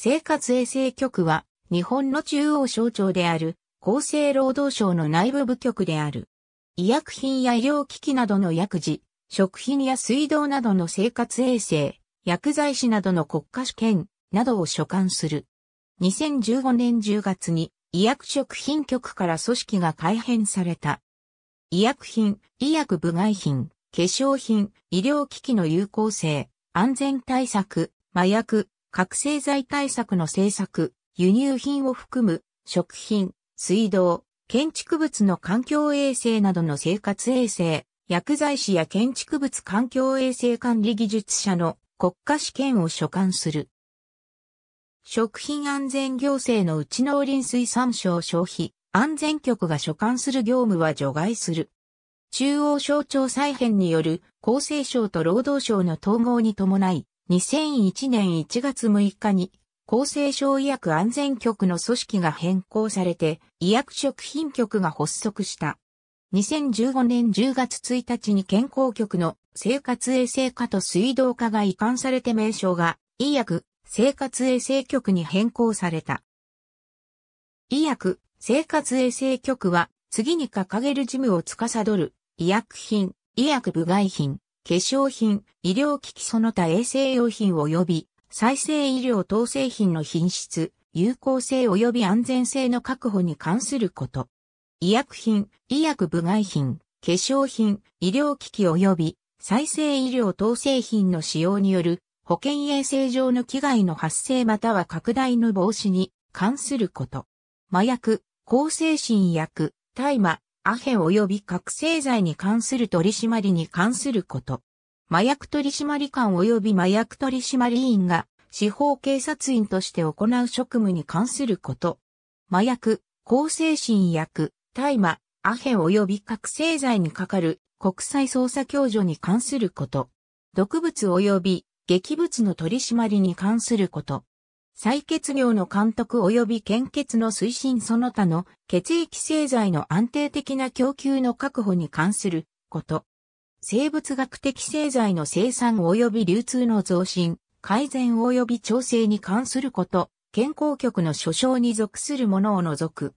生活衛生局は日本の中央省庁である厚生労働省の内部部局である。医薬品や医療機器などの薬事、食品や水道などの生活衛生、薬剤師などの国家試験などを所管する。2015年10月に医薬食品局から組織が改編された。医薬品、医薬部外品、化粧品、医療機器の有効性、安全対策、麻薬、覚醒剤対策の政策、輸入品を含む食品、水道、建築物の環境衛生などの生活衛生、薬剤師や建築物環境衛生管理技術者の国家試験を所管する。食品安全行政のうち農林水産省消費安全局が所管する業務は除外する。中央省庁再編による厚生省と労働省の統合に伴い、2001年1月6日に厚生省医薬安全局の組織が変更されて医薬食品局が発足した。2015年10月1日に健康局の生活衛生課と水道課が移管されて名称が医薬生活衛生局に変更された。医薬生活衛生局は次に掲げる事務を司る医薬品、医薬部外品、化粧品、医療機器その他衛生用品及び再生医療等製品の品質、有効性及び安全性の確保に関すること。医薬品、医薬部外品、化粧品、医療機器及び再生医療等製品の使用による保険衛生上の危害の発生または拡大の防止に関すること。麻薬、抗精神薬、大麻、アヘ及び覚醒剤に関する取締りに関すること。麻薬取締官及び麻薬取締員が司法警察員として行う職務に関すること。麻薬、向精神薬、大麻、アヘ及び覚醒剤にかかる国際捜査共助に関すること。毒物及び劇物の取締りに関すること。採血量の監督及び献血の推進その他の血液製剤の安定的な供給の確保に関すること。生物学的製剤の生産及び流通の増進、改善及び調整に関すること。健康局の所掌に属するものを除く。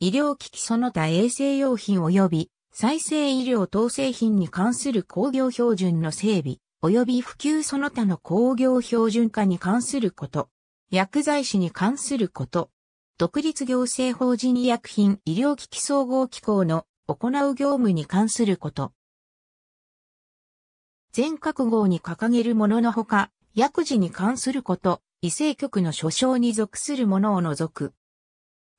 医療機器その他衛生用品及び再生医療等製品に関する工業標準の整備及び普及その他の工業標準化に関すること。薬剤師に関すること。独立行政法人医薬品医療機器総合機構の行う業務に関すること。全覚号に掲げるもののほか、薬事に関すること、異性局の所掌に属するものを除く。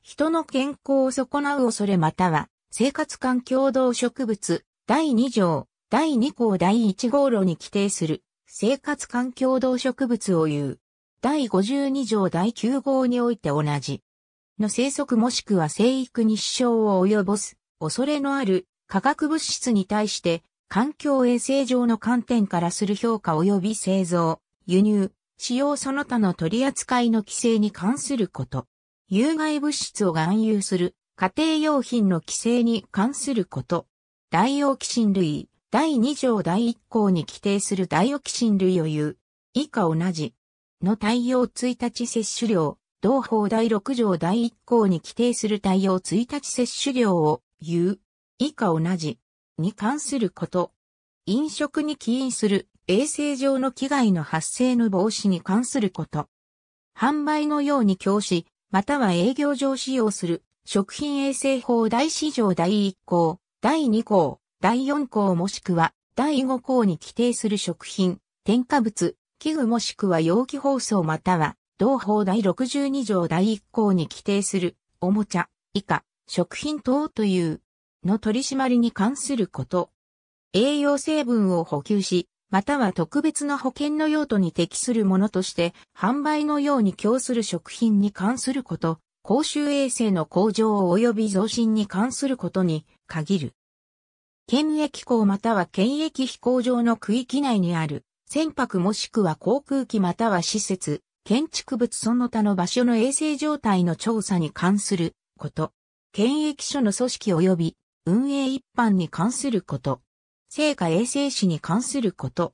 人の健康を損なう恐れまたは、生活環境動植物、第2条、第2項第1号路に規定する、生活環境動植物を言う。第52条第9号において同じ。の生息もしくは生育に支障を及ぼす、恐れのある化学物質に対して、環境衛生上の観点からする評価及び製造、輸入、使用その他の取り扱いの規制に関すること。有害物質を含有する家庭用品の規制に関すること。ダイオキシン類、第2条第1項に規定するダイオキシン類を言う。以下同じ。の対応1日接種量、同法第6条第1項に規定する対応1日接種量を、言う。以下同じ。に関すること。飲食に起因する衛生上の危害の発生の防止に関すること。販売のように教師、または営業上使用する食品衛生法第4条第1項、第2項、第4項もしくは第5項に規定する食品、添加物、器具もしくは容器包装または、同法第62条第1項に規定する、おもちゃ、以下、食品等という、の取り締まりに関すること。栄養成分を補給し、または特別な保険の用途に適するものとして、販売のように供する食品に関すること、公衆衛生の向上及び増進に関することに限る。検疫港または検疫飛行場の区域内にある船舶もしくは航空機または施設、建築物その他の場所の衛生状態の調査に関すること。検疫所の組織及び運営一般に関すること。成果衛生士に関すること。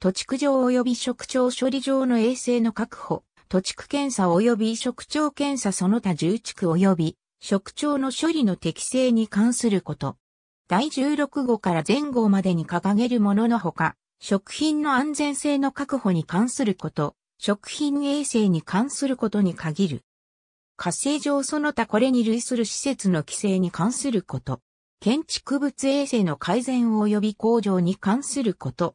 土地区上及び職長処理場の衛生の確保。土地区検査及び職長検査その他重地区及び職長の処理の適正に関すること。第16号から前号までに掲げるもののほか、食品の安全性の確保に関すること、食品衛生に関することに限る。活性上その他これに類する施設の規制に関すること。建築物衛生の改善及び向上に関すること。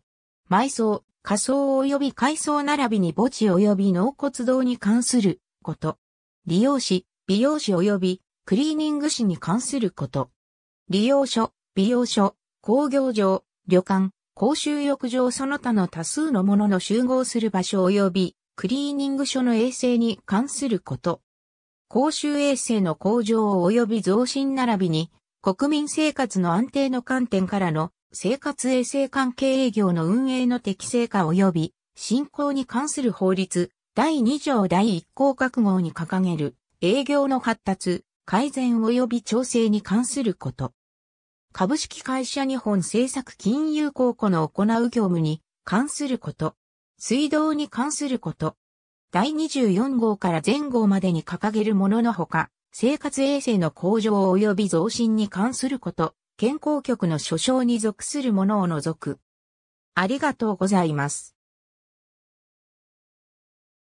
埋葬、火葬及び改装並びに墓地及び納骨堂に関すること。利用紙、美容師及びクリーニング士に関すること。利用所、美容所、工業場、旅館、公衆浴場その他の多数のものの集合する場所及び、クリーニング所の衛生に関すること。公衆衛生の向上及び増進並びに、国民生活の安定の観点からの生活衛生関係営業の運営の適正化及び振興に関する法律第2条第1項各号に掲げる営業の発達、改善及び調整に関すること。株式会社日本政策金融公庫の行う業務に関すること、水道に関すること、第24号から前号までに掲げるもののほか、生活衛生の向上及び増進に関すること、健康局の所掌に属するものを除く。ありがとうございます。